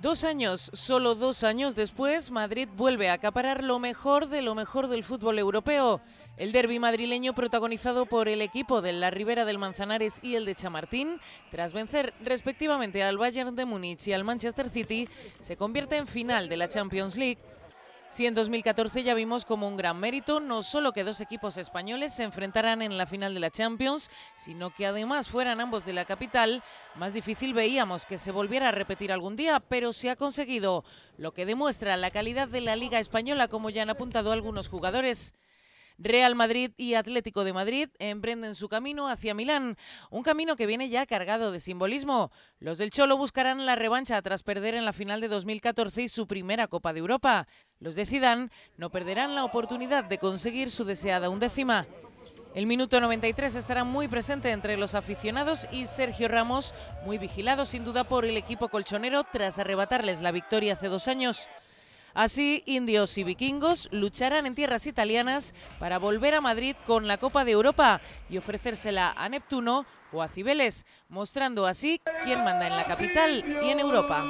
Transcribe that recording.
Dos años, solo dos años después, Madrid vuelve a acaparar lo mejor de lo mejor del fútbol europeo. El derby madrileño protagonizado por el equipo de la Ribera del Manzanares y el de Chamartín, tras vencer respectivamente al Bayern de Múnich y al Manchester City, se convierte en final de la Champions League si en 2014 ya vimos como un gran mérito no solo que dos equipos españoles se enfrentaran en la final de la Champions, sino que además fueran ambos de la capital, más difícil veíamos que se volviera a repetir algún día, pero se ha conseguido, lo que demuestra la calidad de la Liga Española, como ya han apuntado algunos jugadores. Real Madrid y Atlético de Madrid emprenden su camino hacia Milán, un camino que viene ya cargado de simbolismo. Los del Cholo buscarán la revancha tras perder en la final de 2014 y su primera Copa de Europa. Los de Zidane no perderán la oportunidad de conseguir su deseada undécima. El minuto 93 estará muy presente entre los aficionados y Sergio Ramos, muy vigilado sin duda por el equipo colchonero tras arrebatarles la victoria hace dos años. Así, indios y vikingos lucharán en tierras italianas para volver a Madrid con la Copa de Europa y ofrecérsela a Neptuno o a Cibeles, mostrando así quién manda en la capital y en Europa.